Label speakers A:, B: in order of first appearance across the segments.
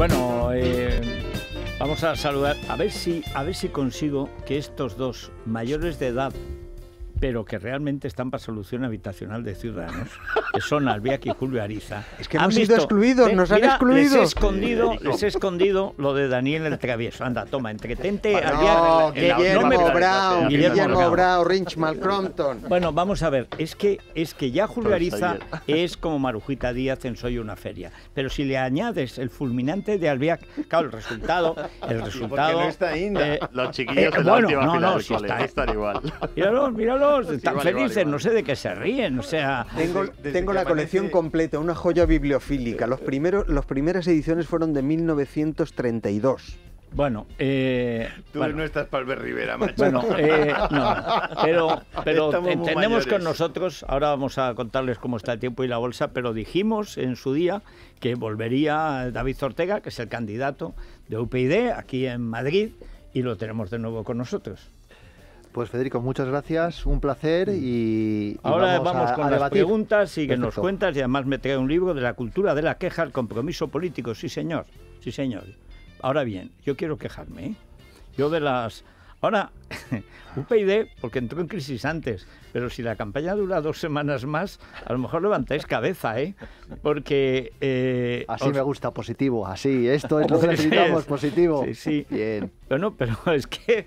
A: Bueno, eh, vamos a saludar, a ver, si, a ver si consigo que estos dos mayores de edad pero que realmente están para solución habitacional de ciudadanos, que son Albiac y Julio Ariza. Es que han hemos sido excluidos, nos han excluido. Les he escondido, escondido lo de Daniel el Travieso. Anda, toma, entretente, Albiac. No, eh, Guillermo, no me... Guillermo, Guillermo Brau,
B: Rich Malcrompton. Bueno, vamos a ver, es que, es que
A: ya Julio pues Ariza es como Marujita Díaz en Soy una feria, pero si le añades el fulminante de Albiac, claro, el resultado, el resultado... Porque no está Eh, Los chiquillos eh, de la última no, no, está, están igual. Míralo, míralo felices, no sé de qué se ríen, o sea... Tengo, la colección
B: completa, una joya bibliofílica. Los primeros, las primeras ediciones fueron de 1932. Bueno, eh, tú no
A: estás para ver Rivera, macho. Bueno, eh, no, pero, pero entendemos con nosotros, ahora vamos a contarles cómo está el tiempo y la bolsa, pero dijimos en su día que volvería David Ortega, que es el candidato de UPyD aquí en Madrid, y lo tenemos de nuevo con nosotros. Pues Federico,
C: muchas gracias, un placer y... Ahora vamos, con las preguntas y que nos
A: cuentas y además me trae un libro de la cultura de la queja, el compromiso político, sí señor, sí señor. Ahora bien, yo quiero quejarme, ¿eh? yo de las Ahora, UPyD, porque entró en crisis antes, pero si la campaña dura dos semanas más, a lo mejor levantáis cabeza, ¿eh? Porque... Eh, así me gusta, positivo,
C: así, esto es lo que necesitamos,
A: positivo. Sí, sí. Bien. Bueno, pero es que,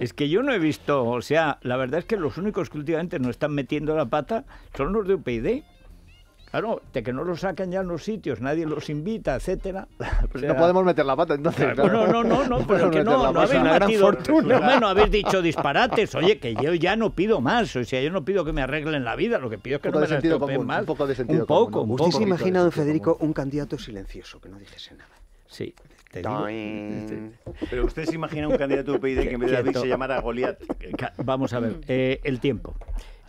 A: es que yo no he visto, o sea, la verdad es que los únicos que últimamente no están metiendo la pata son los de UPyD. Claro, de que no lo saquen ya en los sitios, nadie los invita, etcétera. Pues no podemos meter la pata entonces. No, no, no, no, pero que no, no habéis no habéis dicho disparates. Oye, que yo ya no pido más, o sea, yo no pido que me arreglen la vida, lo que pido es que no me la más. Un poco de sentido un poco, común, ¿Usted se imagina, imaginado,
B: Federico, un candidato silencioso que no dijese nada? Sí.
D: Pero usted se imagina un candidato de PID que en vez de David se llamara
A: Goliat. Vamos a ver, eh, el tiempo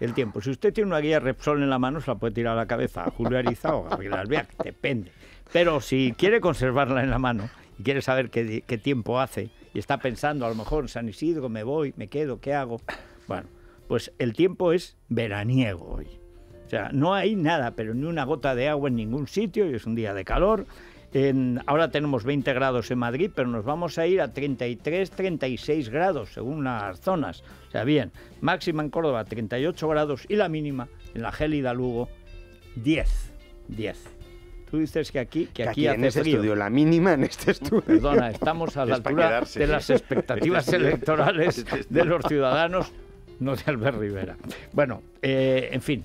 A: el tiempo. Si usted tiene una guía Repsol en la mano, se la puede tirar a la cabeza a Julio Ariza o a Gabriel Alvear, depende. Pero si quiere conservarla en la mano y quiere saber qué, tiempo hace y está pensando a lo mejor en San Isidro, me voy, me quedo, ¿qué hago? Bueno, pues el tiempo es veraniego hoy. O sea, no hay nada, pero ni una gota de agua en ningún sitio y es un día de calor ahora tenemos 20 grados en Madrid, pero nos vamos a ir a 33, 36 grados según las zonas. O sea, bien, máxima en Córdoba 38 grados y la mínima en la gélida Lugo 10. 10. Tú dices que aquí, que, aquí, en este estudio, la
B: mínima en este estudio. Perdona, estamos a la altura de las expectativas este electorales este
A: de los ciudadanos, no de Albert Rivera. Bueno, eh, en fin.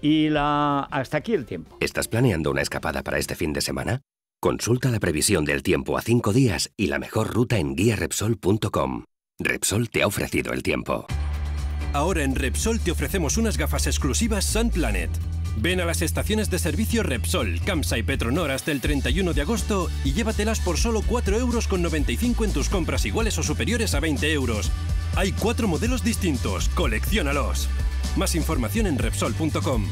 A: Y la... hasta aquí el tiempo. ¿Estás planeando una escapada para este fin de semana? Consulta la previsión
E: del tiempo a 5 días y la mejor ruta en guiarepsol.com. Repsol te ha ofrecido el tiempo. Ahora en Repsol te ofrecemos unas gafas exclusivas Sun Planet. Ven a las estaciones de servicio Repsol, Camsa y Petronor hasta el 31 de agosto y llévatelas por solo 4,95 euros en tus compras iguales o superiores a 20 euros. Hay cuatro modelos distintos, coleccionalos. Más información en Repsol.com.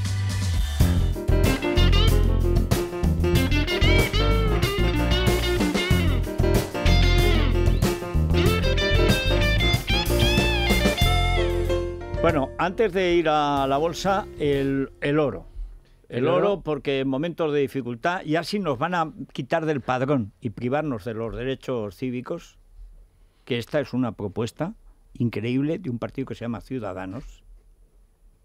A: Bueno, antes de ir a la bolsa, el, oro. El, oro, oro porque en momentos de dificultad y así nos van a quitar del padrón y privarnos de los derechos cívicos, que esta es una propuesta increíble de un partido que se llama Ciudadanos.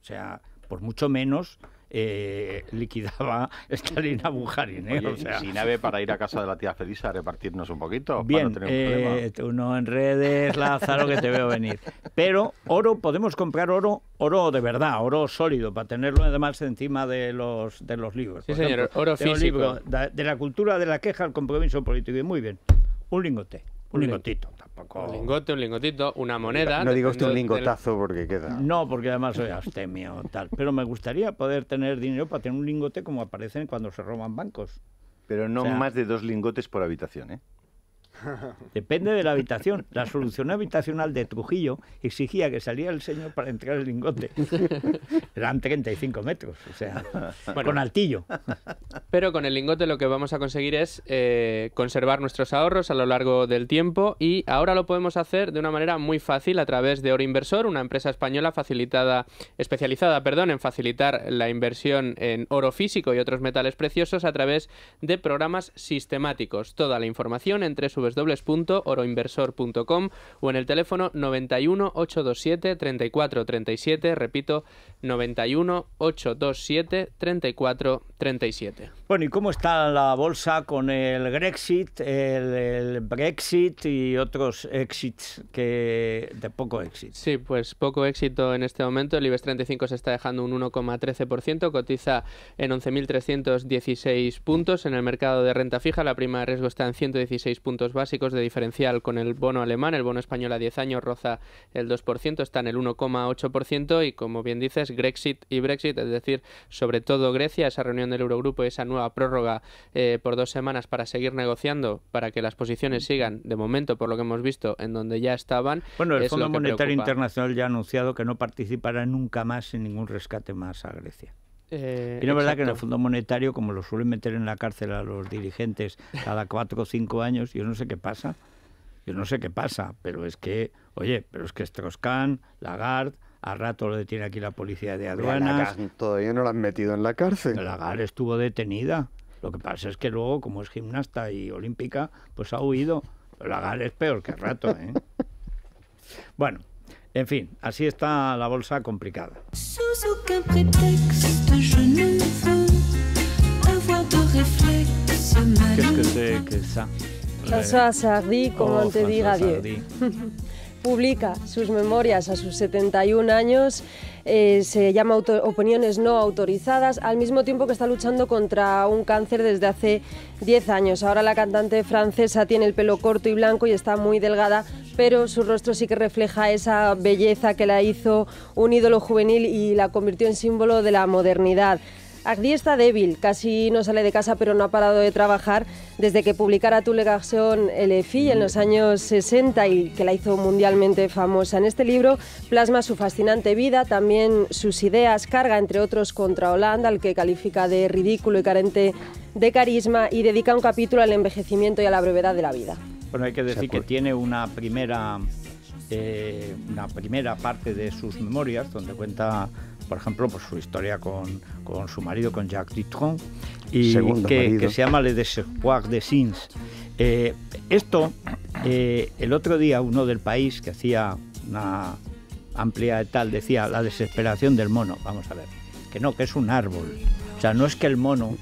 A: O sea, por mucho menos eh, liquidaba Stalin a Bujarin. ¿eh? Sin ave para ir a casa de la tía Felisa a repartirnos un poquito. Bien, para no tener eh, tú no enredes, Lázaro, que te veo venir. Pero oro, podemos comprar oro, oro de verdad, oro sólido, para tenerlo además encima de los, de los libros. Sí, oro físico. de, la cultura de la queja al compromiso político. Y muy bien, un lingote. Un lingotito, tampoco. Un lingote, un lingotito, una moneda. No digo usted un lingotazo porque queda. No, porque además soy astemio tal. Pero me gustaría poder tener dinero para tener un lingote como aparecen cuando se roban bancos.
D: Pero no más de dos lingotes por
A: habitación, ¿eh? Depende de la habitación. La solución habitacional de Trujillo exigía que saliera el señor para entrar el lingote. Eran 35 metros, o sea, con altillo.
F: Pero con el lingote lo que vamos a conseguir es eh, conservar nuestros ahorros a lo largo del tiempo y ahora lo podemos hacer de una manera muy fácil a través de Oro Inversor, una empresa española facilitada, especializada perdón, en facilitar la inversión en oro físico y otros metales preciosos a través de programas sistemáticos. Toda la información entre su www.oroinversor.com o en el teléfono 91 827 34 37, repito, 91 827 34 37.
A: Bueno, ¿y cómo está la bolsa con el Grexit,
F: el, Brexit y otros exits que de poco éxito? Sí, pues poco éxito en este momento. El IBEX 35 se está dejando un 1,13%, cotiza en 11.316 puntos. En el mercado de renta fija, la prima de riesgo está en 116 puntos básicos de diferencial con el bono alemán. El bono español a 10 años roza el 2%, está en el 1,8% y como bien dices, Grexit y Brexit, es decir, sobre todo Grecia, esa reunión del Eurogrupo, esa nueva nueva prórroga eh, por dos semanas para seguir negociando, para que las posiciones sigan, de momento, por lo que hemos visto, en donde ya estaban. Bueno, el Fondo Monetario
A: Internacional ya ha anunciado que no participará nunca más en ningún rescate más a Grecia.
E: Eh, y no es verdad que en el Fondo
A: Monetario, como lo suelen meter en la cárcel a los dirigentes cada cuatro o cinco años, yo no sé qué pasa. Yo no sé qué pasa, pero es que, oye, pero es que Estroscan, Lagarde, a rato lo detiene aquí la policía de aduanas.
B: todavía no la han metido en la cárcel. ...la Lagar
A: estuvo detenida. Lo que pasa es que luego, como es gimnasta y olímpica, pues ha huido. ...la Lagar es peor que a rato, ¿eh? bueno, en fin, así está la bolsa complicada. ¿Qué que
G: te diga publica sus memorias a sus 71 años. Eh, se llama Opiniones no autorizadas, al mismo tiempo que está luchando contra un cáncer desde hace 10 años. Ahora la cantante francesa tiene el pelo corto y blanco y está muy delgada, pero su rostro sí que refleja esa belleza que la hizo un ídolo juvenil y la convirtió en símbolo de la modernidad. Agdi está débil, casi no sale de casa pero no ha parado de trabajar desde que publicara tu legación El EFI en los años 60 y que la hizo mundialmente famosa. En este libro plasma su fascinante vida, también sus ideas, carga entre otros contra Holanda, al que califica de ridículo y carente de carisma y dedica un capítulo al envejecimiento y a la brevedad de la vida.
A: Bueno, hay que decir que tiene una primera eh, una primera parte de sus memorias donde cuenta por ejemplo, por pues, su historia con, con su marido, con Jacques Dutron, y que, que, se llama Le Desespoir de Sins. Eh, esto, eh, el otro día uno del país que hacía una amplia tal decía la desesperación del mono, vamos a ver, que no, que es un árbol. O sea, no es que el mono,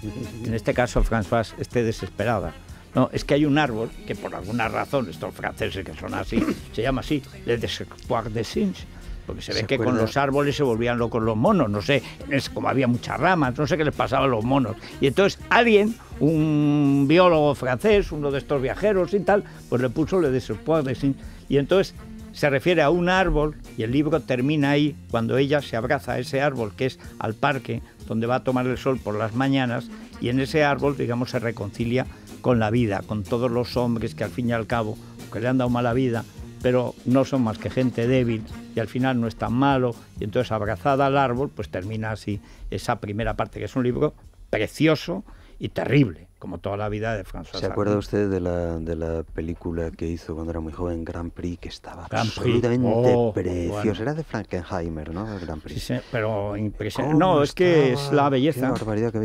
A: en este caso François, esté desesperada. No, es que hay un árbol que por alguna razón, estos franceses que son así, se llama así, Le Desespoir de Sins porque se, ve que con los árboles se volvían locos los monos, no sé, es como había muchas ramas, no sé qué les pasaba a los monos. Y entonces alguien, un biólogo francés, uno de estos viajeros y tal, pues le puso le de pues, pues, y entonces se refiere a un árbol y el libro termina ahí cuando ella se abraza a ese árbol que es al parque donde va a tomar el sol por las mañanas y en ese árbol digamos se reconcilia con la vida, con todos los hombres que al fin y al cabo que le han dado mala vida pero no son más que gente débil y al final no es tan malo. Y entonces, abrazada al árbol, pues termina así esa primera parte, que es un libro precioso y terrible, como toda la vida de François ¿Se acuerda
B: usted de la, de la película que hizo cuando era muy joven, Grand Prix, que estaba absolutamente oh, preciosa? Era de Frankenheimer, ¿no? Prix. pero impresionante. No, es que es la belleza.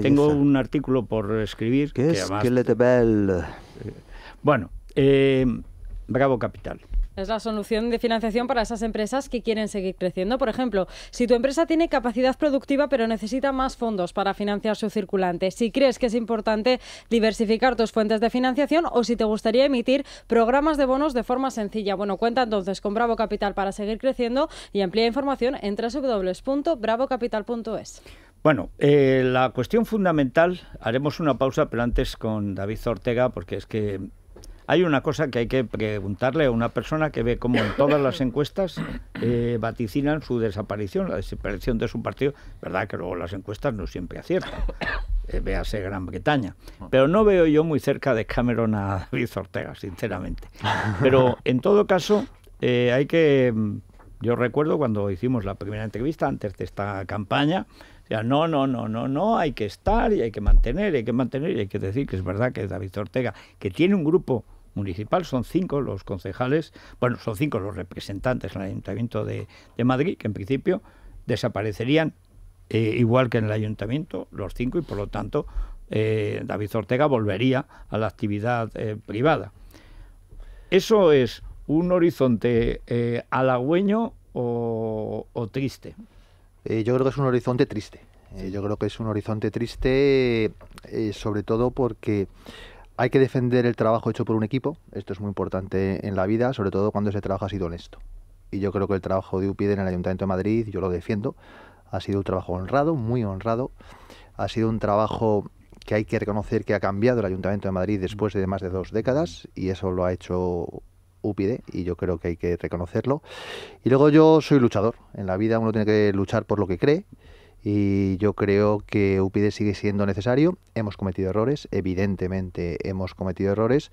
B: Tengo
A: un artículo por escribir. ¿Qué que es Bueno, eh, Bravo Capital.
H: Es la solución de financiación para esas empresas que quieren seguir creciendo. Por ejemplo, si tu empresa tiene capacidad productiva pero necesita más fondos para financiar su circulante, si crees que es importante diversificar tus fuentes de financiación o si te gustaría emitir programas de bonos de forma sencilla. Bueno, cuenta entonces con Bravo Capital para seguir creciendo y amplía información en www.bravocapital.es.
A: Bueno, eh, la cuestión fundamental, haremos una pausa, pero antes con David Ortega, porque es que hay una cosa que hay que preguntarle a una persona que ve cómo en todas las encuestas eh, vaticinan su desaparición, la desaparición de su partido. Verdad que luego las encuestas no siempre aciertan. Eh, véase Gran Bretaña. Pero no veo yo muy cerca de Cameron a David Ortega, sinceramente. Pero en todo caso, eh, hay que. Mm, yo recuerdo cuando hicimos la primera entrevista antes de esta campaña, no, no, no, no, no, hay que estar y hay que mantener, hay que mantener y hay que decir que es verdad que David Ortega, que tiene un grupo municipal, son cinco los concejales, bueno, son cinco los representantes en el Ayuntamiento de, de Madrid, que en principio desaparecerían eh, igual que en el Ayuntamiento, los cinco, y por lo tanto eh, David Ortega volvería a la actividad eh, privada. ¿Eso es un horizonte halagüeño o, o triste? yo creo que es un horizonte triste. yo creo que es un
C: horizonte triste, sobre todo porque hay que defender el trabajo hecho por un equipo. Esto es muy importante en la vida, sobre todo cuando ese trabajo ha sido honesto. Y yo creo que el trabajo de Upide en el Ayuntamiento de Madrid, yo lo defiendo, ha sido un trabajo honrado, muy honrado. Ha sido un trabajo que hay que reconocer que ha cambiado el Ayuntamiento de Madrid después de más de dos décadas y eso lo ha hecho Upide y yo creo que hay que reconocerlo. Y luego yo soy luchador. En la vida uno tiene que luchar por lo que cree y yo creo que UPyD sigue siendo necesario. Hemos cometido errores, evidentemente hemos cometido errores,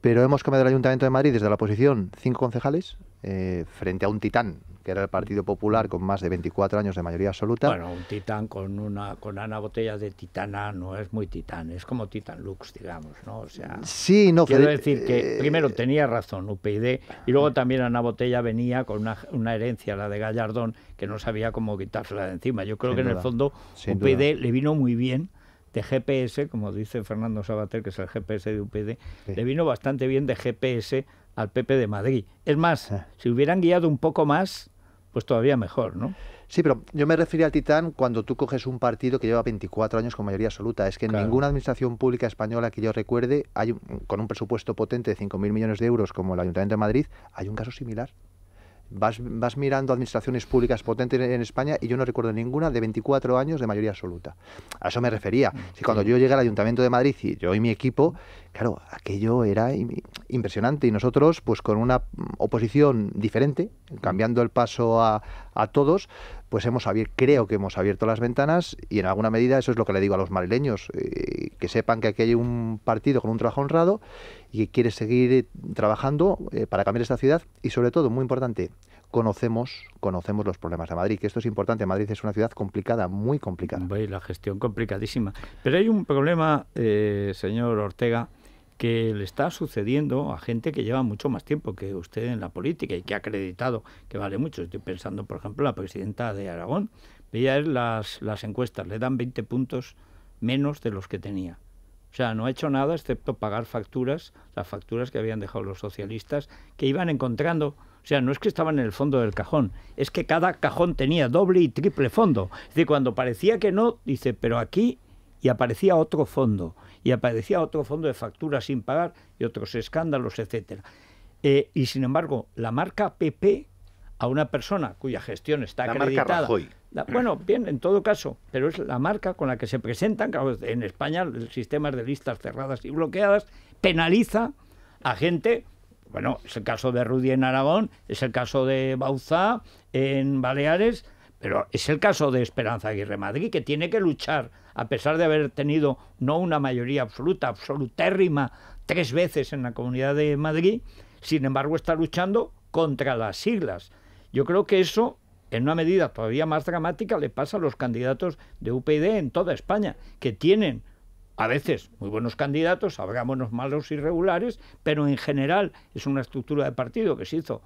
C: pero hemos cambiado el Ayuntamiento de Madrid desde la oposición, cinco concejales eh, frente a un titán, que era el Partido Popular con más de 24 años de mayoría absoluta. Bueno,
A: un titán con una con Ana Botella de titana no es muy titán, es como Titan Lux, digamos, ¿no? O sea, sí, no, quiero decir que eh, primero tenía razón UPyD y luego también Ana Botella venía con una, herencia, la de Gallardón, que no sabía cómo quitársela de encima. Yo creo que en el fondo UPyD le vino muy bien de GPS, como dice Fernando Sabater, que es el GPS de UPyD, le vino bastante bien de GPS al PP de Madrid. Es más, si hubieran guiado un poco más, pues todavía mejor, ¿no? Sí, pero yo me refería al Titán cuando tú coges un partido que lleva
C: 24 años con mayoría absoluta. Es que en ninguna administración pública española que yo recuerde, hay un, con un presupuesto potente de 5.000 millones de euros como el Ayuntamiento de Madrid, hay un caso similar. Vas, mirando administraciones públicas potentes en España y yo no recuerdo ninguna de 24 años de mayoría absoluta. A eso me refería. Mm, si cuando yo llegué al Ayuntamiento de Madrid y yo y mi equipo, claro, aquello era impresionante. Y nosotros, pues con una oposición diferente, cambiando el paso a, todos, pues hemos abierto, creo que hemos abierto las ventanas y en alguna medida eso es lo que le digo a los madrileños, eh, que sepan que aquí hay un partido con un trabajo honrado y quiere seguir eh, trabajando eh, para cambiar esta ciudad y sobre todo, muy importante, conocemos, conocemos los problemas de Madrid, que esto es importante. Madrid es una ciudad complicada, muy complicada. la gestión
A: complicadísima. Pero hay un problema, eh, señor Ortega, que le está sucediendo a gente que lleva mucho más tiempo que usted en la política y que ha acreditado que vale mucho. Estoy pensando, por ejemplo, en la presidenta de Aragón. Veía las, las encuestas, le dan 20 puntos menos de los que tenía. O sea, no ha hecho nada excepto pagar facturas, las facturas que habían dejado los socialistas, que iban encontrando o sea, no es que estaban en el fondo del cajón, es que cada cajón tenía doble y triple fondo. Es decir, cuando parecía que no, dice, pero aquí, y aparecía otro fondo, y aparecía otro fondo de facturas sin pagar y otros escándalos, etc. Eh, y sin embargo, la marca PP a una persona cuya gestión está la bueno, bien, en todo caso, pero es la marca con la que se presentan, en España el sistema de listas cerradas y bloqueadas penaliza a gente, bueno, es el caso de Rudy en Aragón, es el caso de Bauzá en Baleares, pero es el caso de Esperanza Aguirre Madrid, que tiene que luchar, a pesar de haber tenido no una mayoría absoluta, absolutérrima, tres veces en la Comunidad de Madrid, sin embargo está luchando contra las siglas. Yo creo que eso en una medida todavía más dramática le pasa a los candidatos de UPyD en toda España, que tienen a veces muy buenos candidatos, buenos, malos irregulares, regulares, pero en general es una estructura de partido que se hizo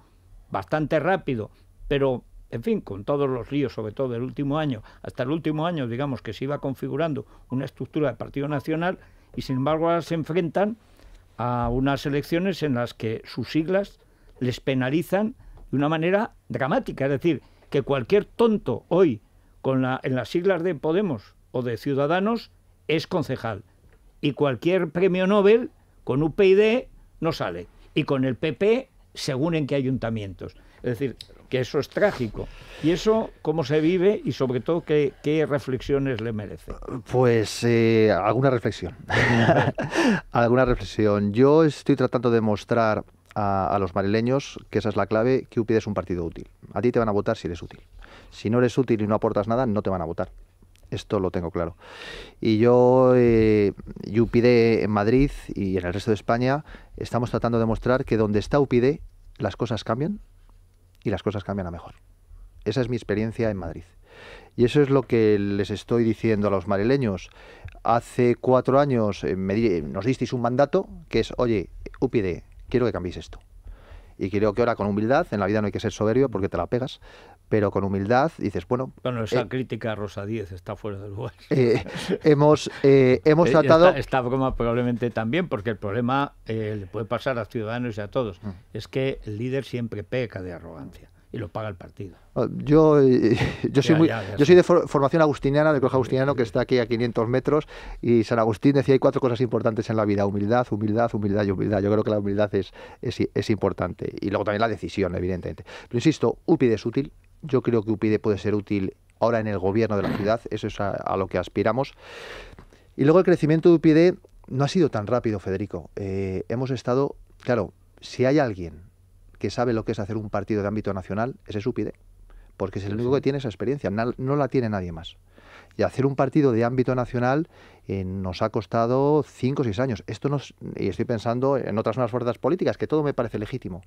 A: bastante rápido, pero en fin, con todos los líos, sobre todo del último año, hasta el último año, digamos que se iba configurando una estructura de partido nacional y sin embargo ahora se enfrentan a unas elecciones en las que sus siglas les penalizan de una manera dramática, es decir, que cualquier tonto hoy con la, en las siglas de Podemos o de Ciudadanos es concejal. Y cualquier premio Nobel con UPyD no sale. Y con el PP, según en qué ayuntamientos. Es decir, que eso es trágico. ¿Y eso cómo se vive y sobre todo qué, qué reflexiones le merece?
C: Pues eh, alguna reflexión. alguna reflexión. Yo estoy tratando de mostrar a, los marileños que esa es la clave, que UPyD es un partido útil. A ti te van a votar si eres útil. Si no eres útil y no aportas nada, no te van a votar. Esto lo tengo claro. Y yo, eh, UPyD en Madrid y en el resto de España, estamos tratando de mostrar que donde está UPyD, las cosas cambian y las cosas cambian a mejor. Esa es mi experiencia en Madrid. Y eso es lo que les estoy diciendo a los marileños. Hace cuatro años eh, nos disteis un mandato que es, oye, UPyD, quiero que cambies esto. Y creo que ahora con humildad, en la vida no hay que ser soberbio porque te la pegas, pero con humildad dices, bueno... Bueno, esa eh,
A: crítica a Rosa 10 está fuera de lugar. Eh,
C: hemos eh, hemos tratado...
A: Esta, probablemente también, porque el problema le puede pasar a ciudadanos y a todos, mm. es que el líder siempre peca de arrogancia y lo paga el partido.
C: Ah, yo, eh, yo, soy, muy, yo soy de formación agustiniana, del colegio agustiniano que está aquí a 500 metros y San Agustín decía hay cuatro cosas importantes en la vida, humildad, humildad, humildad y humildad. Yo creo que la humildad es, es, importante y luego también la decisión, evidentemente. Pero insisto, upide es útil, yo creo que upide puede ser útil ahora en el gobierno de la ciudad, eso es a, lo que aspiramos. Y luego el crecimiento de UPID no ha sido tan rápido, Federico. Eh, hemos estado, claro, si hay alguien que sabe lo que es hacer un partido de ámbito nacional, es porque es el único que tiene esa experiencia, no, la tiene nadie más. Y hacer un partido de ámbito nacional eh, nos ha costado 5 o 6 años. Esto nos, y estoy pensando en otras nuevas fuerzas políticas, que todo me parece legítimo,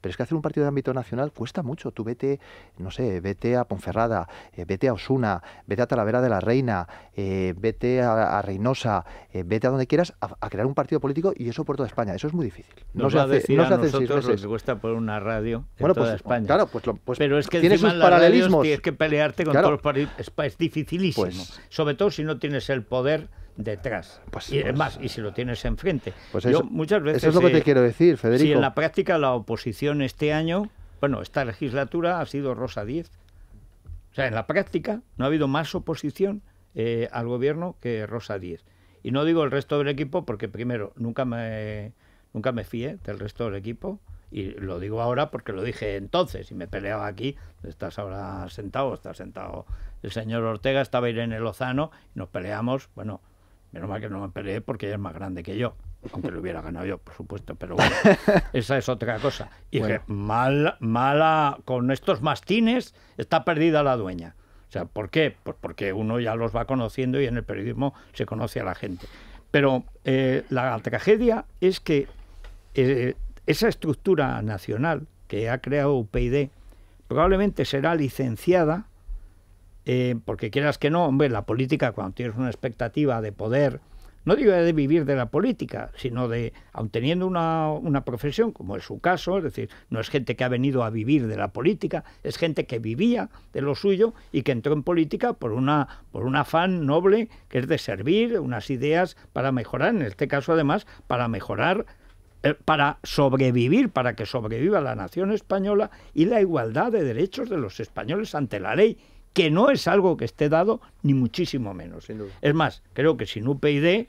C: pero es que hacer un partido de ámbito nacional cuesta mucho. Tú vete, no sé, vete a Ponferrada, eh, vete a Osuna, vete a Talavera de la Reina, eh, vete a, Reynosa, eh, vete a donde quieras a, crear un partido político y eso por toda España. Eso es muy difícil.
A: No se hace, decir no se hace nosotros Lo que cuesta por una radio bueno, en pues, toda España. Claro, pues, pues Pero es que tienes sus paralelismos. Tienes que pelearte con todos los partidos. Es, dificilísimo. Pues Sobre todo si no tienes el poder detrás. Pues y es pues más, y si lo tienes enfrente. Pues muchas veces, eso es lo que te quiero
C: decir, Federico. Si en la
A: práctica la oposición este año, bueno, esta legislatura ha sido Rosa 10. O sea, en la práctica no ha habido más oposición eh, al gobierno que Rosa 10. Y no digo el resto del equipo porque, primero, nunca me, nunca me fié del resto del equipo. Y lo digo ahora porque lo dije entonces y me peleaba aquí. Estás ahora sentado, está sentado el señor Ortega, estaba en el Lozano, y nos peleamos, bueno, Menos mal que no me peleé porque ella es más grande que yo. Aunque lo hubiera ganado yo, por supuesto, pero bueno, esa es otra cosa. Y dije, mal, mala, con estos mastines está perdida la dueña. O sea, ¿por qué? Pues porque uno ya los va conociendo y en el periodismo se conoce a la gente. Pero eh, la tragedia es que eh, esa estructura nacional que ha creado UPyD probablemente será licenciada eh, porque quieras que no, hombre, la política, cuando tienes una expectativa de poder, no digo de vivir de la política, sino de, aun teniendo una, profesión, como es su caso, es decir, no es gente que ha venido a vivir de la política, es gente que vivía de lo suyo y que entró en política por, una, por un afán noble que es de servir unas ideas para mejorar, en este caso además, para mejorar eh, para sobrevivir, para que sobreviva la nación española y la igualdad de derechos de los españoles ante la ley que no es algo que esté dado, ni muchísimo menos. Es más, creo que sin UPyD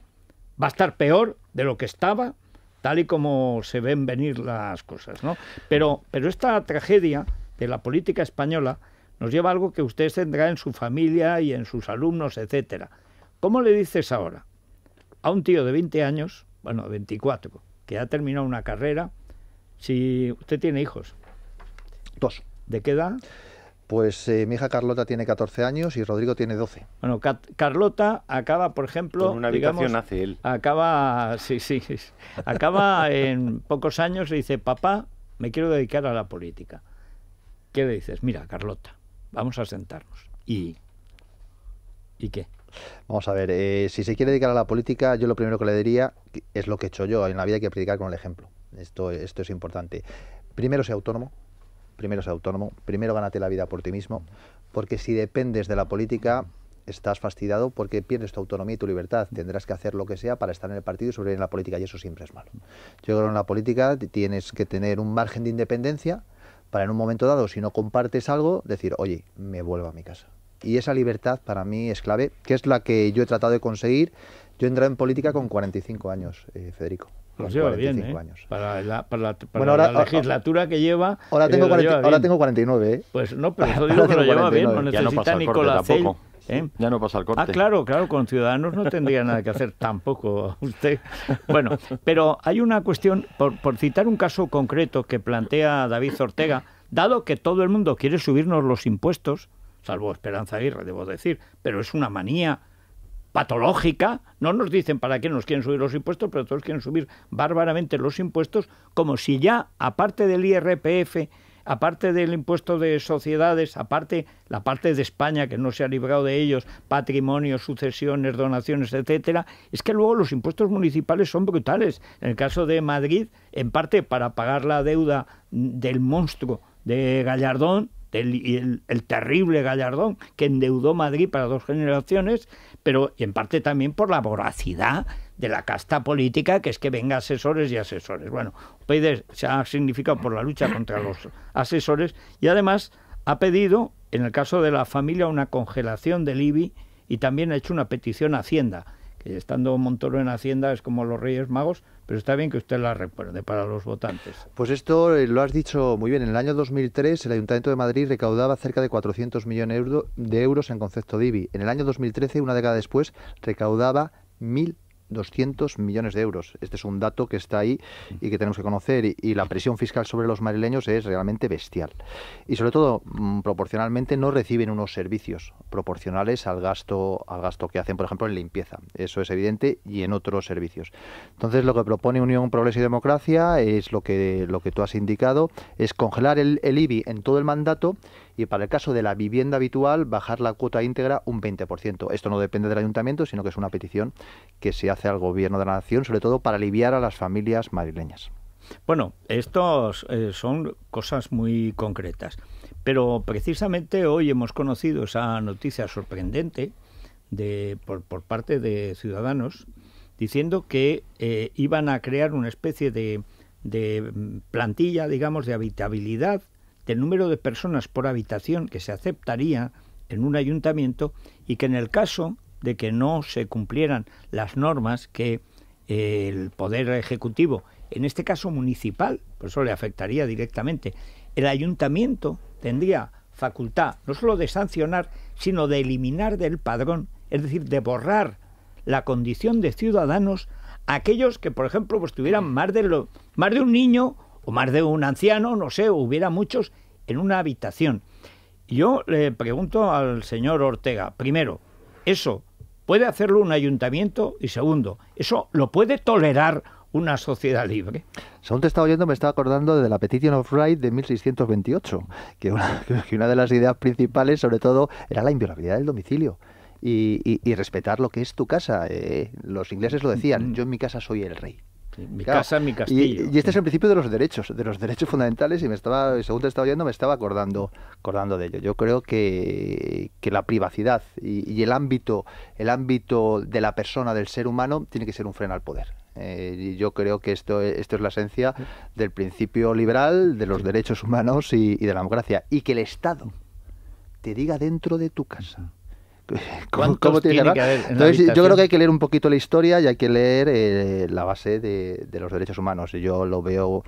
A: va a estar peor de lo que estaba, tal y como se ven venir las cosas. ¿no? Pero, pero esta tragedia de la política española nos lleva a algo que usted tendrá en su familia y en sus alumnos, etcétera. ¿Cómo le dices ahora a un tío de 20 años, bueno, 24, que ha terminado una carrera, si usted tiene hijos? Dos. ¿De qué edad?
C: Pues eh, mi hija Carlota tiene 14 años y Rodrigo tiene 12. Bueno, Carlota acaba,
A: por ejemplo. Con una habitación hace él. Acaba, sí, sí. Acaba en pocos años y dice: Papá, me quiero dedicar a la política. ¿Qué le dices? Mira, Carlota, vamos a sentarnos.
C: ¿Y, ¿y qué? Vamos a ver, eh, si se quiere dedicar a la política, yo lo primero que le diría es lo que he hecho yo. En la vida hay que predicar con el ejemplo. Esto, esto es importante. Primero, sea autónomo primero es autónomo, primero gánate la vida por ti mismo, porque si dependes de la política estás fastidiado porque pierdes tu autonomía y tu libertad. Tendrás que hacer lo que sea para estar en el partido y sobrevivir en la política y eso siempre es malo. Yo creo que en la política tienes que tener un margen de independencia para en un momento dado, si no compartes algo, decir, oye, me vuelvo a mi casa. Y esa libertad para mí es clave, que es la que yo he tratado de conseguir. Yo he entrado en política con 45 años, eh, Federico. Los lleva bien, ¿eh?
A: Para la, para la, para la legislatura que lleva. Ahora tengo, 49, eh, ¿eh? Pues no, pero eso digo que lo lleva bien. No necesita ya Nicolás tampoco. Ya no pasa el ¿eh? ¿eh? corte. Ah, claro, claro, con Ciudadanos no tendría nada que hacer tampoco usted. Bueno, pero hay una cuestión, por, por citar un caso concreto que plantea David Ortega, dado que todo el mundo quiere subirnos los impuestos, salvo Esperanza Aguirre, debo decir, pero es una manía patológica. No nos dicen para qué nos quieren subir los impuestos, pero todos quieren subir bárbaramente los impuestos, como si ya, aparte del IRPF, aparte del impuesto de sociedades, aparte la parte de España que no se ha librado de ellos, patrimonio, sucesiones, donaciones, etcétera, es que luego los impuestos municipales son brutales. En el caso de Madrid, en parte para pagar la deuda del monstruo de Gallardón, el, el, terrible Gallardón que endeudó Madrid para dos generaciones, pero en parte también por la voracidad de la casta política, que es que venga asesores y asesores. Bueno, Pérez se ha significado por la lucha contra los asesores y además ha pedido, en el caso de la familia, una congelación del IBI y también ha hecho una petición a Hacienda que estando Montoro en Hacienda es como los Reyes Magos, pero está bien que usted la recuerde para los votantes.
C: Pues esto eh, lo has dicho muy bien. En el año 2003 el Ayuntamiento de Madrid recaudaba cerca de 400 millones de euros en concepto de En el año 2013, una década después, recaudaba 1.000 200 millones de euros. Este es un dato que está ahí y que tenemos que conocer. Y, la presión fiscal sobre los marileños es realmente bestial. Y sobre todo, mm, proporcionalmente, no reciben unos servicios proporcionales al gasto, al gasto que hacen, por ejemplo, en limpieza. Eso es evidente y en otros servicios. Entonces, lo que propone Unión Progreso y Democracia es lo que, lo que tú has indicado, es congelar el, el IBI en todo el mandato y para el caso de la vivienda habitual bajar la cuota íntegra un 20%. Esto no depende del ayuntamiento, sino que es una petición que se hace al gobierno de la nación, sobre todo para aliviar a las familias madrileñas.
A: Bueno, estos eh, son cosas muy concretas, pero precisamente hoy hemos conocido esa noticia sorprendente de, por, parte de Ciudadanos diciendo que eh, iban a crear una especie de, de mm, plantilla, digamos, de habitabilidad del número de personas por habitación que se aceptaría en un ayuntamiento y que en el caso de que no se cumplieran las normas que eh, el Poder Ejecutivo, en este caso municipal, por eso le afectaría directamente, el ayuntamiento tendría facultad no solo de sancionar, sino de eliminar del padrón, es decir, de borrar la condición de ciudadanos aquellos que, por ejemplo, pues tuvieran más de, lo, más de un niño o más de un anciano, no sé, hubiera muchos en una habitación. Yo le pregunto al señor Ortega, primero, ¿eso puede hacerlo un ayuntamiento? Y segundo, ¿eso lo puede tolerar una sociedad libre. Según
C: te estaba oyendo, me estaba acordando de la Petition of Right de 1628, que una, que una de las ideas principales, sobre todo, era la inviolabilidad del domicilio. Y, respetar lo que es tu casa. Eh, los ingleses lo decían, mm-hmm. yo en mi casa soy el rey
A: mi casa, mi castillo. Y, este
C: es el principio de los derechos, de los derechos fundamentales, y me estaba, según te estaba oyendo, me estaba acordando, acordando de ello. Yo creo que, la privacidad y, el ámbito, el ámbito de la persona, del ser humano, tiene que ser un freno al poder. Eh, y yo creo que esto, esto es la esencia del principio liberal, de los derechos humanos y, de la democracia. Y que el Estado te diga dentro de tu casa
A: ¿Cómo, tiene, yo creo
C: que hay que leer un poquito la historia y hay que leer eh, la base de, los derechos humanos. Yo lo veo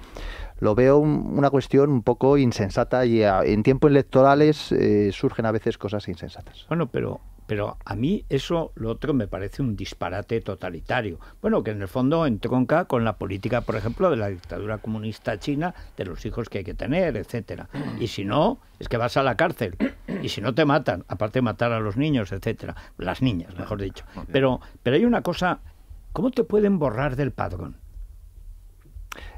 C: lo veo una cuestión un poco insensata y en tiempos electorales eh, surgen a veces cosas insensatas.
A: Bueno, pero pero a mí eso, lo otro, me parece un disparate totalitario. Bueno, que en el fondo entronca con la política, por ejemplo, de la dictadura comunista china, de los hijos que hay que tener, etcétera. Y si no, es que vas a la cárcel y si no te matan, aparte de matar a los niños, etcétera, las niñas, mejor dicho. Pero, pero hay una cosa, ¿cómo te pueden borrar del padrón?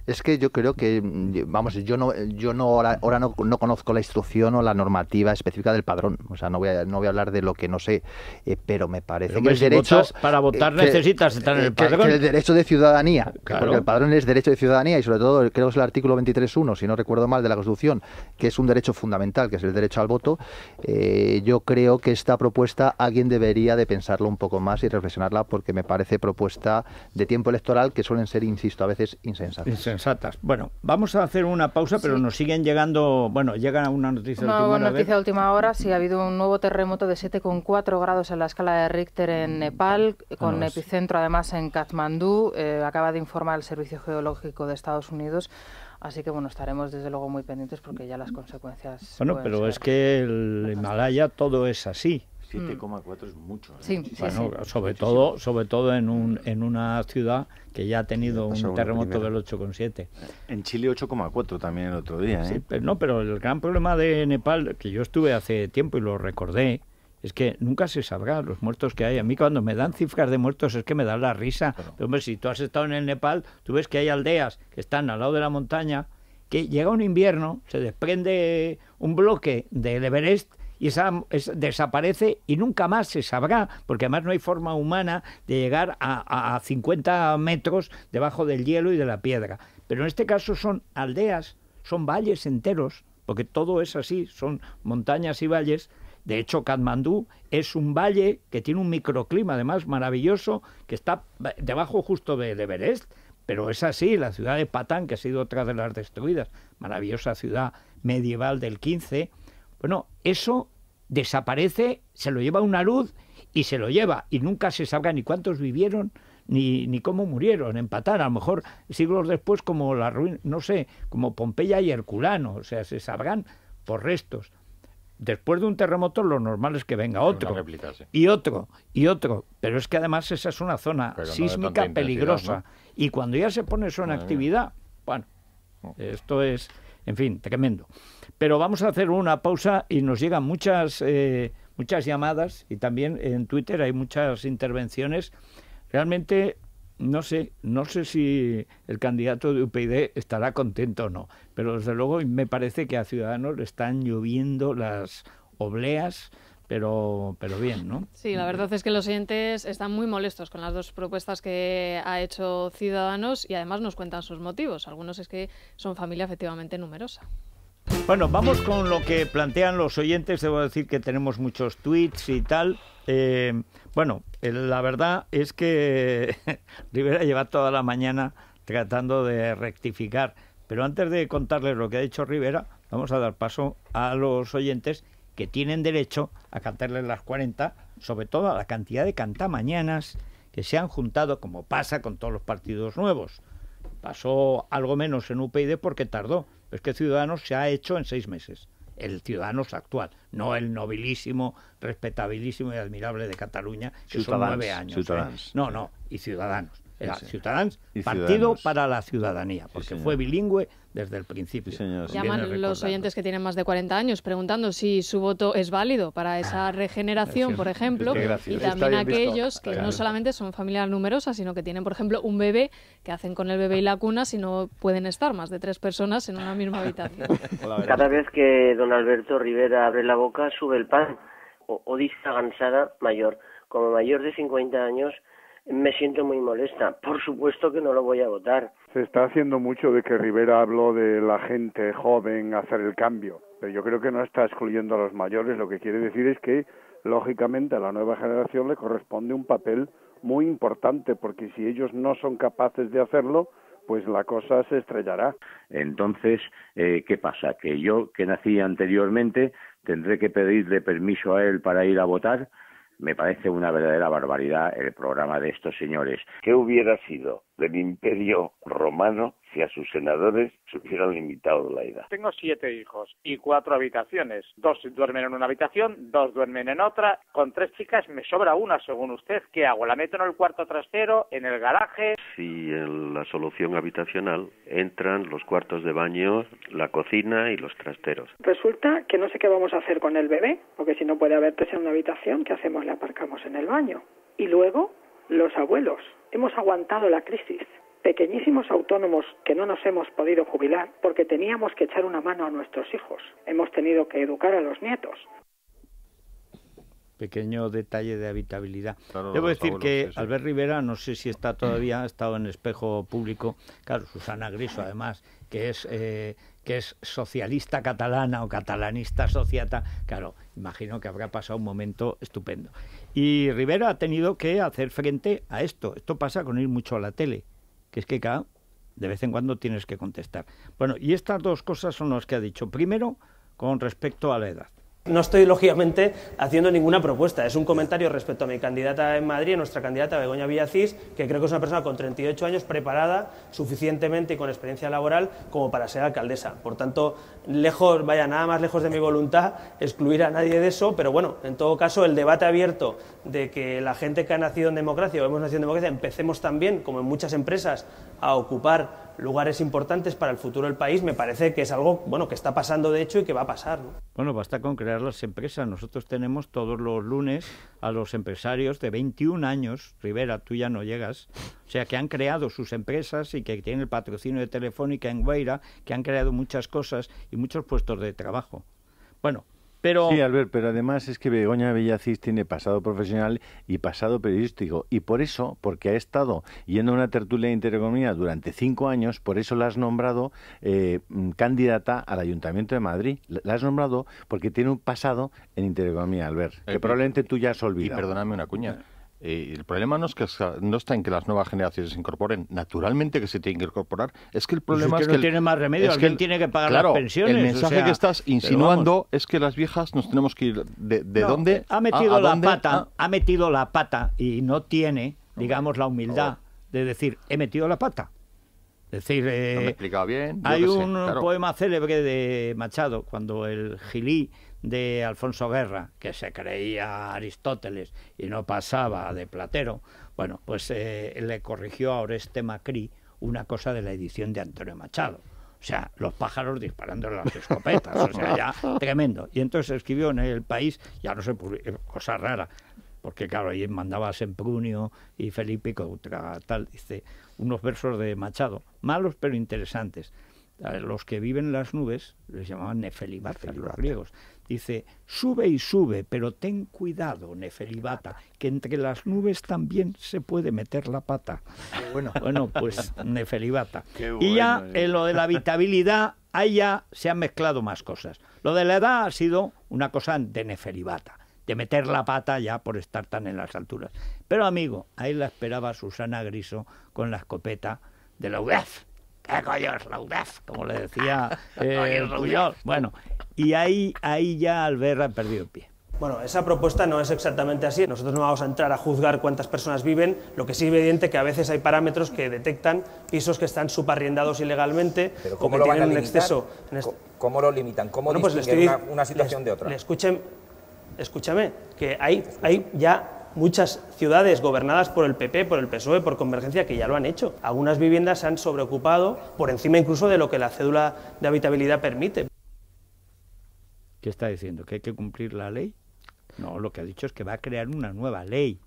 A: Es que
C: yo creo que, mm, vamos, yo no, yo no ahora, no, conozco la instrucción o la normativa específica del padrón. O sea, no voy a, no voy a hablar de lo que no sé, eh, pero me parece que el derecho. para
A: votar necesitas estar en el eh, padrón. el derecho
C: de ciudadanía, porque el padrón es derecho de ciudadanía y sobre todo creo que es el artículo 23.1, si no recuerdo mal, de la Constitución, que es un derecho fundamental, que es el derecho al voto. Eh, yo creo que esta propuesta alguien debería de pensarlo un poco más y reflexionarla porque me parece propuesta de tiempo electoral que suelen ser, insisto, a veces insensatas.
A: Exactas. Bueno, vamos a hacer una pausa, pero nos siguen llegando, bueno, llega una noticia de última hora. Una noticia de
H: última hora, sí, ha habido un nuevo terremoto de 7,4 grados en la escala de Richter en mm, Nepal, con epicentro además en Kathmandú, eh, acaba de informar el Servicio Geológico de Estados Unidos. Así que bueno, estaremos desde luego muy pendientes porque ya las consecuencias. Bueno, pero
A: es que el Himalaya todo es así. 7,4 mm. es mucho. ¿eh? sobre todo sobre todo en, un, en una ciudad que ya ha tenido un terremoto del 8,7.
D: En Chile 8,4 también el otro día. ¿eh? pero, no,
A: pero el gran problema de Nepal, que yo estuve hace tiempo y lo recordé, es que nunca se sabrá los muertos que hay. A mí cuando me dan cifras de muertos es que me da la risa. hombre, si tú has estado en el Nepal, tú ves que hay aldeas que están al lado de la montaña, que llega un invierno, se desprende un bloque del Everest y esa, desaparece y nunca más se sabrá, porque además no hay forma humana de llegar a, 50 metros debajo del hielo y de la piedra. Pero en este caso son aldeas, son valles enteros, porque todo es así, son montañas y valles. De hecho, Katmandú es un valle que tiene un microclima, además maravilloso, que está debajo justo de, Everest, pero es así, la ciudad de Patán, que ha sido otra de las destruidas, maravillosa ciudad medieval del 15. Bueno, eso desaparece, se lo lleva una luz y se lo lleva. Y nunca se sabrá ni cuántos vivieron, ni, ni cómo murieron, empatar, a lo mejor siglos después como la ruina, no sé, como Pompeya y Herculano, o sea, se sabrán por restos. Después de un terremoto lo normal es que venga otro y otro y otro, pero es que además esa es una zona sísmica peligrosa y cuando ya se pone eso en actividad, bueno, oh. esto es en fin, tremendo. Pero vamos a hacer una pausa y nos llegan muchas, eh, muchas llamadas y también en Twitter hay muchas intervenciones. Realmente no sé, no sé si el candidato de UPyD estará contento o no, pero desde luego me parece que a Ciudadanos le están lloviendo las obleas, pero, pero bien, ¿no? Sí, la verdad
G: es que los oyentes están muy molestos con las dos propuestas que ha hecho Ciudadanos y además nos cuentan sus motivos. Algunos es que son familia efectivamente numerosa.
A: Bueno, vamos con lo que plantean los oyentes. Debo decir que tenemos muchos tweets y tal. Eh, bueno, eh, la verdad es que Rivera lleva toda la mañana tratando de rectificar. Pero antes de contarles lo que ha dicho Rivera, vamos a dar paso a los oyentes que tienen derecho a cantarles las 40, sobre todo a la cantidad de cantamañanas que se han juntado, como pasa con todos los partidos nuevos. Pasó algo menos en UPyD porque tardó. Es que Ciudadanos se ha hecho en seis meses. El Ciudadanos actual, no el nobilísimo, respetabilísimo y admirable de Cataluña, que son nueve años. ¿eh? No, no, y Ciudadanos. Partido para la Ciudadanía, porque fue bilingüe desde el principio. Llaman los oyentes
G: que tienen más de 40 años preguntando si su voto es válido para esa ah, regeneración, por ejemplo, y también aquellos que no solamente son familias numerosas, sino que tienen, por ejemplo, un bebé que hacen con el bebé y la cuna si no pueden estar más de tres personas en una misma habitación.
B: Cada vez que don Alberto Rivera abre la boca, sube el pan o, dice mayor. Como mayor de 50 años me siento muy molesta. Por supuesto que no lo voy a votar. Se está haciendo mucho de que Rivera habló de la gente joven hacer el cambio, pero yo creo que no está excluyendo a los mayores. Lo que quiere decir es que, lógicamente, a la nueva generación le corresponde un papel muy importante, porque si ellos no son capaces de hacerlo, pues la cosa se estrellará.
A: Entonces, eh, ¿qué pasa? Que yo, que nací anteriormente, tendré que pedirle permiso a él para ir a votar me parece una verdadera barbaridad el programa
B: de estos señores. ¿Qué hubiera sido del imperio romano a sus senadores se hubieran limitado la edad. Tengo siete hijos y cuatro habitaciones. Dos duermen en una habitación, dos duermen en otra. Con tres chicas me sobra una, según usted. ¿Qué hago? ¿La meto en el cuarto trasero, en el garaje? Si en la solución habitacional entran los cuartos de baño, la cocina y los trasteros. Resulta que no sé qué vamos a hacer con el bebé, porque si no puede haber tres en una habitación, ¿qué hacemos? Le aparcamos en el baño. Y luego, los abuelos. Hemos aguantado la crisis pequeñísimos autónomos que no nos hemos podido jubilar porque teníamos que echar una mano a nuestros hijos. Hemos tenido que educar a los nietos.
A: Pequeño detalle de habitabilidad. Debo decir que Albert Rivera, no sé si está todavía, ha estado en espejo público. Claro, Susana Griso, además, que es, eh, que es socialista catalana o catalanista sociata. Claro, imagino que habrá pasado un momento estupendo. Y Rivera ha tenido que hacer frente a esto. Esto pasa con ir mucho a la tele que es que cada, de vez en cuando tienes que contestar.
E: Bueno, y estas dos cosas son las que ha dicho. Primero, con respecto a la edad. No estoy, lógicamente, haciendo ninguna propuesta. Es un comentario respecto a mi candidata en Madrid, nuestra candidata Begoña Villacís, que creo que es una persona con 38 años preparada suficientemente y con experiencia laboral como para ser alcaldesa. Por tanto, lejos, vaya, nada más lejos de mi voluntad excluir a nadie de eso, pero bueno, en todo caso, el debate abierto de que la gente que ha nacido en democracia o hemos nacido en democracia empecemos también, como en muchas empresas, a ocupar lugares importantes para el futuro del país, me parece que es algo bueno que está pasando de hecho y que va a pasar. ¿no? Bueno, basta con crear las
A: empresas. Nosotros tenemos todos los lunes a los empresarios de 21 años, Rivera, tú ya no llegas, o sea, que han creado sus empresas y que tienen el patrocinio de Telefónica en Guaira, que han creado muchas cosas y muchos puestos de trabajo. Bueno, Sí,
D: Albert, pero además es que Begoña Villacís tiene pasado profesional y pasado periodístico. Y por eso, porque ha estado yendo a una tertulia de intereconomía durante cinco años, por eso la has nombrado eh, mm, candidata al Ayuntamiento de Madrid. La has nombrado porque tiene un pasado en intereconomía, Albert, que eh, probablemente tú ya has olvidado. Y perdóname una cuña. Eh, el problema no, es que, no está en que las nuevas generaciones se incorporen, naturalmente que se tienen que incorporar. Es que el pues problema es, que no tiene más remedio, alguien tiene que pagar las pensiones. El mensaje que estás insinuando
C: es que las viejas nos tenemos
A: que ir. ¿De, dónde? Ha metido la pata, ha metido la pata y no tiene, digamos, la humildad de decir, he metido la pata. Es decir, eh, no me eh, bien, hay un poema célebre de Machado, cuando el Gilí de Alfonso Guerra, que se creía Aristóteles y no pasaba de Platero, bueno, pues eh, le corrigió a Oreste Macri una cosa de la edición de Antonio Machado. O sea, los pájaros disparando las escopetas, o sea, ya tremendo. Y entonces escribió en El País, ya no sé, cosa rara, porque claro, ahí mandaba Semprunio y Felipe Coutra, tal, dice, unos versos de Machado, malos pero interesantes los que viven en las nubes les llamaban Nefelibata, los griegos. Dice, sube y sube, pero ten cuidado, Nefelibata, que entre las nubes también se puede meter la pata. bueno. bueno, pues Nefelibata. y ya en eh, eh. lo de la habitabilidad, ahí ya se han mezclado más cosas. Lo de la edad ha sido una cosa de Neferibata de meter la pata ya por estar tan en las alturas. Pero amigo, ahí la esperaba Susana Griso con la escopeta de la UDEF. ¿Qué coño es la
E: Como le decía eh, Bueno, y ahí, ahí ya verla ha perdido el pie. Bueno, esa propuesta no es exactamente así. Nosotros no vamos a entrar a juzgar cuántas personas viven. Lo que sí es evidente que a veces hay parámetros que detectan pisos que están subarriendados ilegalmente ¿Pero cómo que lo tienen van a un exceso. ¿Cómo lo limitan? ¿Cómo pues una, situación de otra? Le escuchen, escúchame, que ahí ya muchas ciudades gobernadas por el PP, por el PSOE, por Convergencia, que ya lo han hecho. Algunas viviendas se han sobreocupado por encima incluso de lo que la cédula de habitabilidad permite.
A: ¿Qué está diciendo? ¿Que hay que cumplir la ley? No, lo que ha dicho es que va a crear una nueva ley.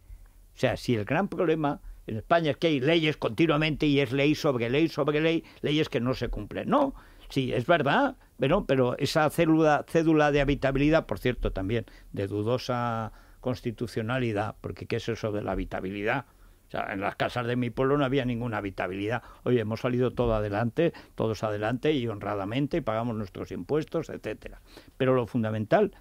A: O sea, si el gran problema en España es que hay leyes continuamente y es ley sobre ley sobre ley, leyes que no se cumplen. No, sí, es verdad, pero, pero esa cédula de habitabilidad, por cierto, también de dudosa constitucionalidad, porque ¿qué es eso de la habitabilidad? O sea, en las casas de mi pueblo no había ninguna habitabilidad. hoy hemos salido todo adelante, todos adelante y honradamente y pagamos nuestros impuestos, etcétera. Pero lo fundamental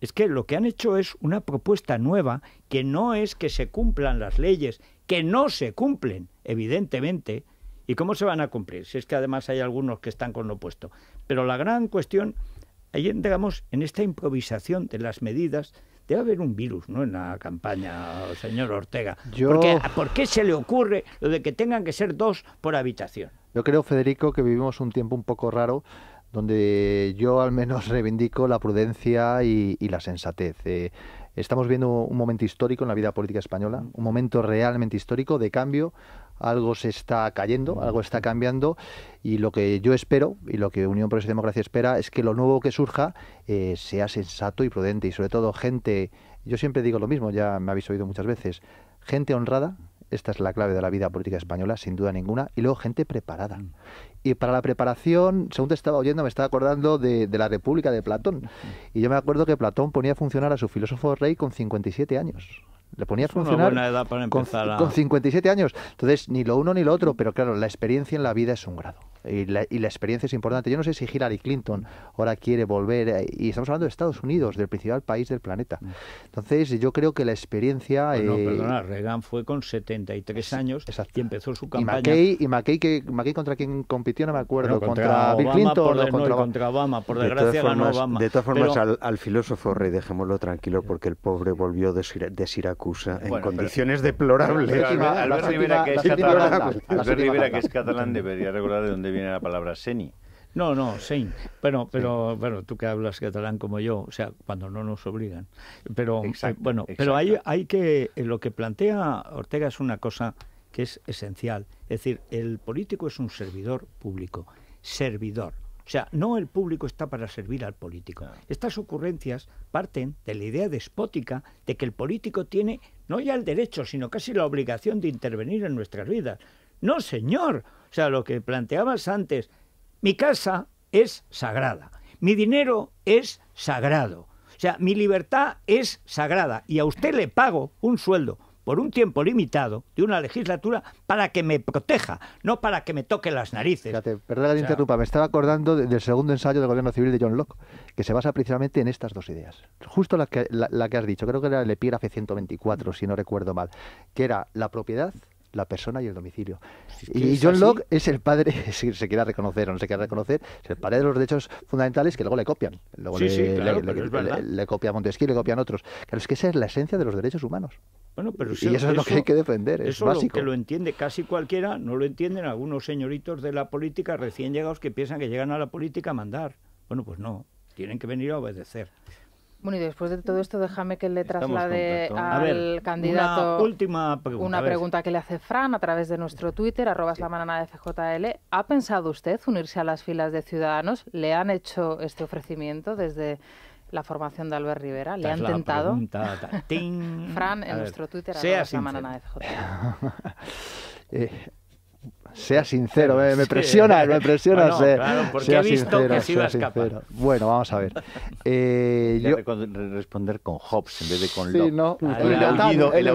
A: es que lo que han hecho es una propuesta nueva que no es que se cumplan las leyes, que no se cumplen, evidentemente. ¿Y cómo se van a cumplir? Si es que además hay algunos que están con lo opuesto. Pero la gran cuestión, ahí digamos, en esta improvisación de las medidas Debe haber un virus ¿no? en la campaña, señor Ortega. ¿Por, qué, se le ocurre lo de que tengan que ser dos por habitación?
C: Yo creo, Federico, que vivimos un tiempo un poco raro donde yo al menos reivindico la prudencia y, la sensatez. Eh, estamos viendo un momento histórico en la vida política española, un momento realmente histórico de cambio algo se está cayendo, algo está cambiando y lo que yo espero y lo que Unión por y Democracia espera es que lo nuevo que surja eh, sea sensato y prudente y sobre todo gente, yo siempre digo lo mismo, ya me habéis oído muchas veces, gente honrada, esta es la clave de la vida política española, sin duda ninguna, y luego gente preparada. Mm. Y para la preparación, según te estaba oyendo, me estaba acordando de, de la República de Platón. Mm. Y yo me acuerdo que Platón ponía a funcionar a su filósofo rey con 57 años. Le ponía a funcionar
A: con
C: 57 años. Entonces, ni lo uno ni lo otro, pero claro, la experiencia en la vida es un grado. Y la, experiencia es importante. Yo no sé si Hillary Clinton ahora quiere volver, eh, y estamos hablando de Estados Unidos, del principal país del planeta. Mm. Entonces, yo creo que la experiencia. Oh, no eh, perdona,
A: Reagan fue con
B: 73
A: años exacto. y empezó su
C: campaña. Y McKay, y contra quien compitió, no me acuerdo,
B: contra, Bill Clinton. o contra, contra, Obama, por desgracia de Obama. De todas formas, al, filósofo rey, dejémoslo tranquilo, porque el pobre volvió de, de Siracusa en condiciones deplorables. Albert Rivera, que es catalán, debería recordar de dónde viene la palabra seni.
A: No, no, Sein. Bueno, pero bueno, tú que hablas catalán como yo, o sea, cuando no nos obligan. Pero eh, bueno, pero hay, hay que eh, lo que plantea Ortega es una cosa que es esencial, es decir, el político es un servidor público, servidor. O sea, no el público está para servir al político. Estas ocurrencias parten de la idea despótica de que el político tiene no ya el derecho, sino casi la obligación de intervenir en nuestras vidas. No, señor. O sea, lo que planteabas antes, mi casa es sagrada, mi dinero es sagrado, o sea, mi libertad es sagrada y a usted le pago un sueldo por un tiempo limitado de una legislatura para que me proteja, no para que me toque las narices. Fíjate, perdona que interrumpa,
C: me estaba acordando del segundo ensayo del gobierno civil de John Locke, que se basa precisamente en estas dos ideas. Justo la que, la que has dicho, creo que era el epígrafe 124, si no recuerdo mal, que era la propiedad la persona y el domicilio. y John Locke es el padre, si se quiera reconocer o no se quiere reconocer, es el padre de los derechos fundamentales que luego le copian. le, sí, claro, le, Montesquieu, le copian otros. Claro, es que esa es la esencia de los derechos humanos.
A: Bueno, pero si y eso, es lo que hay que defender, es eso básico. Lo que lo entiende casi cualquiera, no lo entienden algunos señoritos de la política recién llegados que piensan que llegan a la política a mandar. Bueno, pues no, tienen que venir a obedecer.
H: Bueno, y después de todo mm. esto, déjame que le traslade al candidato
A: una pregunta.
H: que le hace Fran a través de nuestro Twitter, arroba de FJL. ¿Ha pensado usted unirse a las filas de Ciudadanos? ¿Le han hecho este ofrecimiento desde la formación de Albert Rivera? ¿Le han tentado? Fran, en nuestro Twitter, arroba la manana
C: de Sea sincero, me, presionas, me presionas. claro, porque he visto sincero, que se iba a Bueno, vamos a ver. Eh, yo... responder con Hobbes en vez de con
D: Locke. no. El, aullido, el de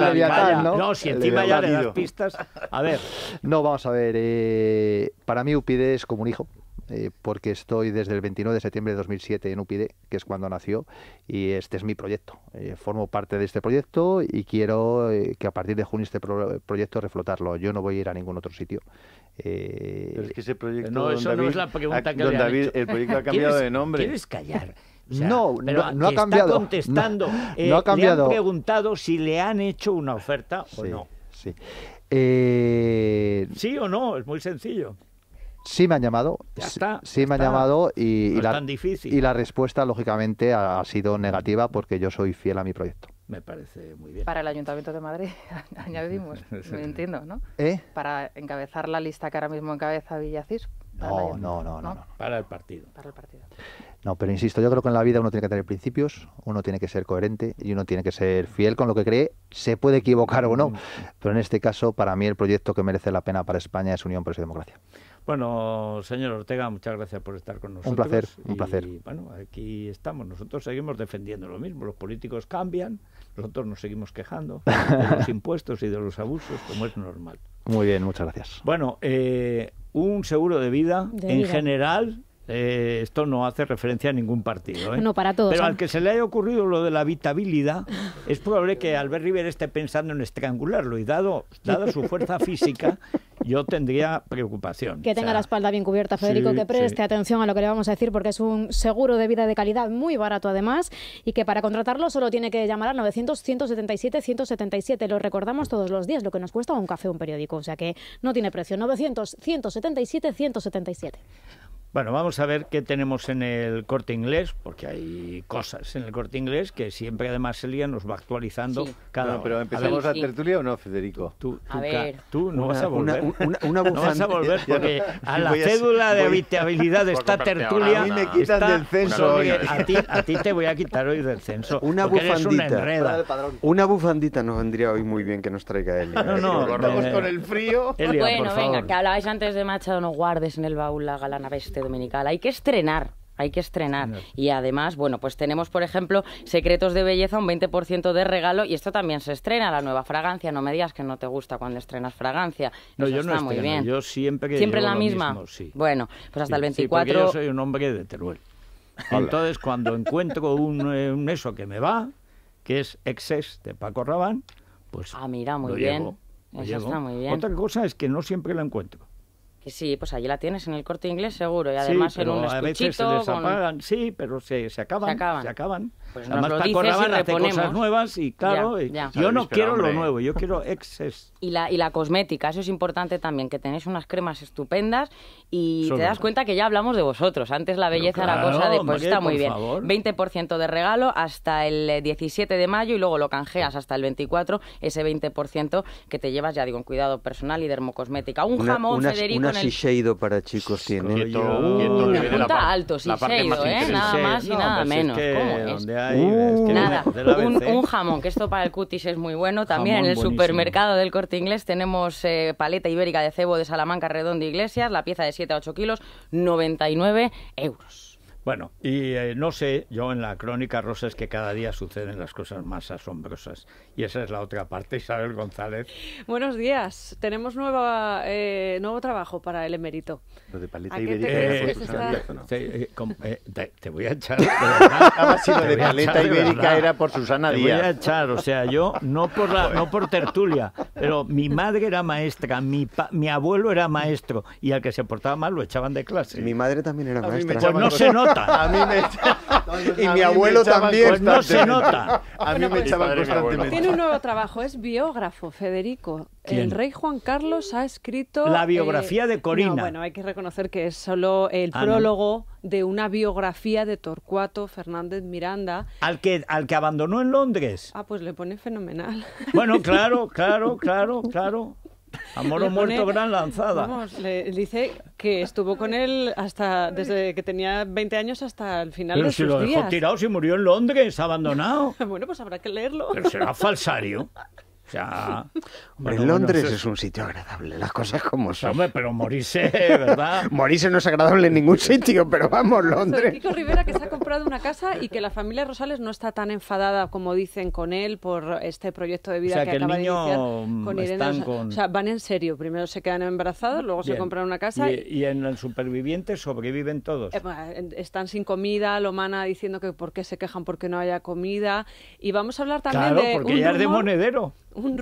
D: la Leviatán, ¿no? No, si encima
A: ya le pistas.
C: A ver. No, vamos a ver. Eh, para mí Upide es como un hijo. Eh, porque estoy desde el 29 de septiembre de 2007 en upide que es cuando nació, y este es mi proyecto. Eh, formo parte de este proyecto y quiero eh, que a partir de junio este proyecto reflotarlo. Yo no voy a ir a ningún otro sitio. Pero es que ese proyecto. No, eso
A: David, no es la pregunta que le David, El proyecto ha cambiado de nombre. ¿Quieres callar? no, no, ha cambiado. contestando. ha cambiado. Le han preguntado si le han hecho una oferta o no.
C: Sí. Eh...
A: Sí o no, es muy sencillo.
C: Sí me han llamado. sí me han llamado y,
A: la,
C: respuesta, lógicamente, ha, sido negativa porque yo soy fiel a mi proyecto.
H: Me parece muy bien. Para el Ayuntamiento de Madrid, añadimos, me entiendo, ¿no? ¿Eh? Para encabezar la lista que ahora mismo encabeza Villacís. No,
C: no, no, no,
A: Para el partido. Para el partido.
C: No, pero insisto, yo creo que en la vida uno tiene que tener principios, uno tiene que ser coherente y uno tiene que ser fiel con lo que cree. Se puede equivocar o no, mm. pero en este caso, para mí el proyecto que merece la pena para España es Unión por y Democracia.
A: Bueno, señor Ortega, muchas gracias por estar con nosotros. Un placer, un placer. bueno, aquí estamos. Nosotros seguimos defendiendo lo mismo. Los políticos cambian, nosotros nos seguimos quejando de los impuestos y de los abusos, como es normal.
C: Muy bien, muchas gracias.
A: Bueno, eh, un seguro de vida en general eh, esto no hace referencia a ningún partido. ¿eh? No, para todos. Pero al que se le haya ocurrido lo de la habitabilidad, es probable que Albert Rivera esté pensando en estrangularlo y dado, su fuerza física, yo tendría preocupación. Que tenga la
G: espalda bien cubierta, Federico, que preste atención a lo que le vamos a decir, porque es un seguro de vida de calidad muy barato además, y que para contratarlo solo tiene que llamar al 900-177-177. Lo recordamos todos los días, lo que nos cuesta un café un periódico, o sea que no tiene precio. 900-177-177.
A: Bueno, vamos a ver qué tenemos en el corte inglés, porque hay cosas en el corte inglés que siempre además Celia nos va actualizando sí. cada pero ¿empezamos la tertulia o no, Federico? Tú, a ver. tú no vas a volver. Una, una, no vas a volver porque a la cédula de habitabilidad de esta tertulia. A mí me quitas está, del censo. a, ti, te voy a quitar hoy del censo. Una bufandita.
B: una, bufandita nos vendría hoy muy bien que nos traiga Elia. No, no, vamos guardamos eh, con el frío. Elia, bueno, venga, que
H: hablabais antes de Machado, no guardes en el baúl la galana bestia dominical. Hay que estrenar hay que estrenar. Y además, bueno, pues tenemos, por ejemplo, Secretos de Belleza, un 20% de regalo, y esto también se estrena, la nueva fragancia. No me digas que no te gusta cuando estrenas fragancia. No, yo no Yo
A: siempre Siempre la misma.
H: Bueno, pues hasta el 24. yo soy
A: un hombre de Teruel. Entonces, cuando encuentro eh, un, eso que me va, que es Excess de Paco Rabán, pues. Ah, mira, muy bien. muy bien. Otra cosa es que no siempre lo encuentro
H: sí, pues allí la tienes en el corte inglés seguro y además en un a veces se desapagan,
A: sí, pero se, se acaban. Se acaban. Pues Además, nos lo cosas nuevas y claro, yo no quiero lo nuevo, yo quiero exces.
H: Y la, y la cosmética, eso es importante también, que tenéis unas cremas estupendas y te das cuenta que ya hablamos de vosotros. Antes la belleza era cosa de, pues está muy bien. 20% de regalo hasta el 17 eh, de mayo y luego lo canjeas hasta el 24, ese 20% que te llevas, ya digo, en cuidado personal y dermocosmética. Un jamón, una, Federico... Una en
B: para chicos tiene. Quieto,
F: uh, quieto, alto, Shiseido, ¿eh? Nada más y nada pues menos. ¿Cómo es? nada, un,
H: jamón, que esto para el cutis es muy bueno. También en el supermercado del Corte Inglés tenemos eh, paleta ibérica de cebo de Salamanca Redondo Iglesias, la pieza de 7 a 8 kilos, 99
A: euros. Bueno, y eh, no sé, yo en la crónica rosa es que cada día suceden las cosas más asombrosas. Y esa es la otra parte, Isabel González.
G: Buenos días, tenemos nueva, eh, nuevo trabajo para el emérito.
A: Lo de paleta ibérica. Eh, te, voy a echar. si lo de paleta ibérica era por Susana Díaz. Te voy a echar, o sea, yo no por, no por tertulia, pero mi madre era maestra, mi, mi abuelo era maestro y al que se portaba mal lo echaban de clase.
B: Mi madre también era
F: maestra. Pues no se nota a mí me...
B: y mi abuelo también. no
F: se nota. Pues,
B: Tiene un
G: nuevo trabajo, es biógrafo, Federico. El rey Juan Carlos ha escrito... La biografía eh, de Corina. bueno, hay que reconocer que es solo el ah, prólogo de una biografía de Torcuato Fernández Miranda.
A: Al que, al que abandonó en Londres.
G: Ah, pues le pone fenomenal. Bueno, claro, claro,
A: claro, claro. Amor o muerto, gran lanzada.
G: le dice que estuvo con él hasta desde que tenía 20 años hasta el final de sus días. Pero si lo dejó tirado,
A: si murió en Londres, abandonado. bueno, pues habrá que leerlo. Pero será falsario. sea,
B: en Londres es... un sitio agradable, las cosas como son. Hombre, pero morirse, ¿verdad? morirse no es agradable en ningún sitio, pero vamos, Londres. Kiko
G: Rivera que se ha comprado una casa y que la familia Rosales no está tan enfadada como dicen con él por este proyecto de vida que, acaba de
B: iniciar mm, con Irene.
G: O sea, van en serio, primero se quedan embarazados, luego se compran una casa. ¿Y,
A: en el superviviente sobreviven todos.
G: Eh, están sin comida, Lomana diciendo que por qué se quejan porque no haya comida. Y vamos a hablar también de. Claro, porque ya es de monedero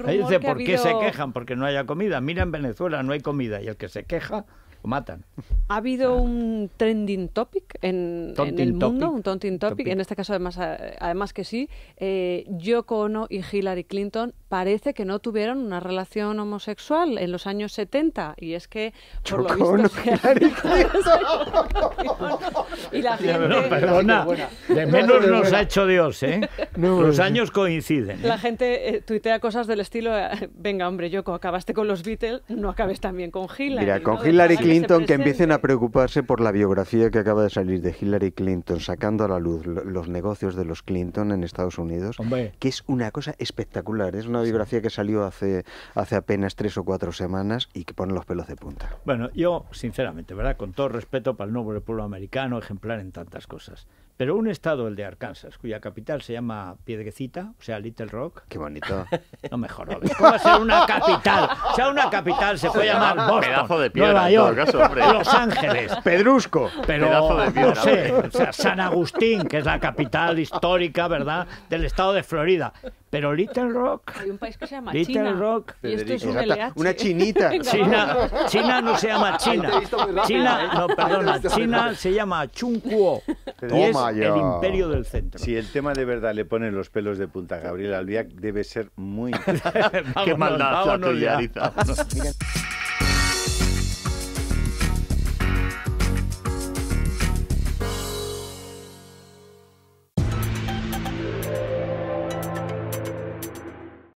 G: dice, ¿por qué se quejan?
A: Porque no haya comida. Mira en Venezuela, no hay comida. Y el que se queja matan.
G: ¿Ha habido un trending topic en, en el mundo? Un taunting topic? En este caso, además, eh, además que sí. Eh, Yoko Ono y Hillary Clinton parece que no tuvieron una relación homosexual en los años 70. Y es que, por lo visto... Hillary Clinton. y la
A: gente... perdona. De menos nos ha hecho Dios, ¿eh?
B: los años coinciden. ¿eh?
G: La gente eh, tuitea cosas del estilo, venga, hombre, Yoko, acabaste con los Beatles, no acabes también con Hillary. Mira, con Hillary Clinton Clinton que empiecen
B: a preocuparse por la biografía que acaba de salir de Hillary Clinton, sacando a la luz los negocios de los Clinton en Estados Unidos, que es una cosa espectacular. Es una biografía que salió hace, hace apenas tres o cuatro semanas y que pone los pelos de
A: punta. Bueno, yo, sinceramente, ¿verdad? Con todo respeto para el noble pueblo americano, ejemplar en tantas cosas. Pero un estado, el de Arkansas, cuya capital se llama Piedrecita, o sea, Little Rock. Qué bonito. No mejor, ¿Cómo va a ser una capital? O sea, una capital se puede llamar Boston, pedazo de piedra, Nueva York, Los Ángeles. Pedrusco. pedazo de piedra, no sé, o sea, San Agustín, que es la capital histórica, ¿verdad?, del estado de Florida. Pero Little Rock.
G: Hay un país que se llama Little Rock. Y esto es un
A: Una chinita. China, no se llama China. China, no, perdona. China se llama Chunkuo. Y es el imperio
D: del centro. Si el tema de verdad le pone los pelos de punta a Gabriel Albiac, debe ser muy.
B: Qué maldad vámonos,